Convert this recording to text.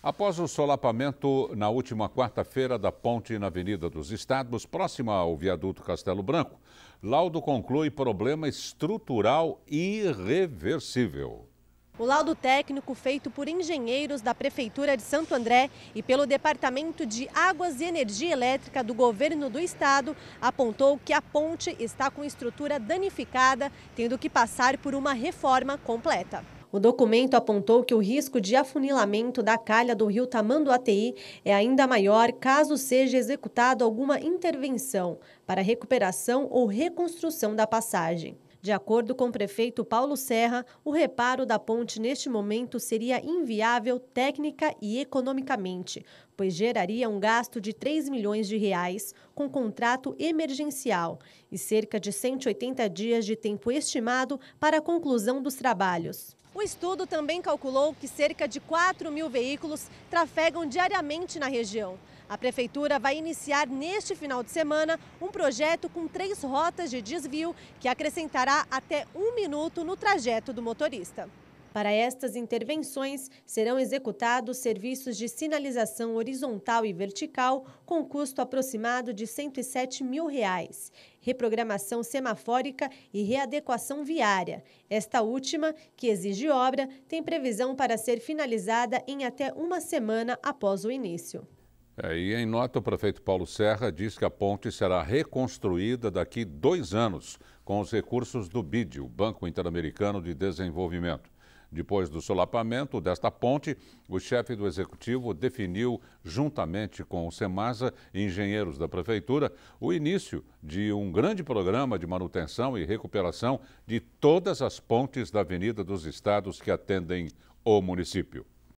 Após o solapamento na última quarta-feira da ponte na Avenida dos Estados, próxima ao viaduto Castelo Branco, laudo conclui problema estrutural irreversível. O laudo técnico feito por engenheiros da Prefeitura de Santo André e pelo Departamento de Águas e Energia Elétrica do Governo do Estado apontou que a ponte está com estrutura danificada, tendo que passar por uma reforma completa. O documento apontou que o risco de afunilamento da calha do rio Tamanduateí é ainda maior caso seja executada alguma intervenção para recuperação ou reconstrução da passagem. De acordo com o prefeito Paulo Serra, o reparo da ponte neste momento seria inviável técnica e economicamente, pois geraria um gasto de 3 milhões de reais com contrato emergencial e cerca de 180 dias de tempo estimado para a conclusão dos trabalhos. O estudo também calculou que cerca de 4 mil veículos trafegam diariamente na região. A Prefeitura vai iniciar neste final de semana um projeto com três rotas de desvio que acrescentará até um minuto no trajeto do motorista. Para estas intervenções, serão executados serviços de sinalização horizontal e vertical com custo aproximado de R$ 107 mil, reais, reprogramação semafórica e readequação viária. Esta última, que exige obra, tem previsão para ser finalizada em até uma semana após o início. É, e em nota, o prefeito Paulo Serra diz que a ponte será reconstruída daqui dois anos com os recursos do BID, o Banco Interamericano de Desenvolvimento. Depois do solapamento desta ponte, o chefe do executivo definiu, juntamente com o SEMASA e engenheiros da prefeitura, o início de um grande programa de manutenção e recuperação de todas as pontes da Avenida dos Estados que atendem o município.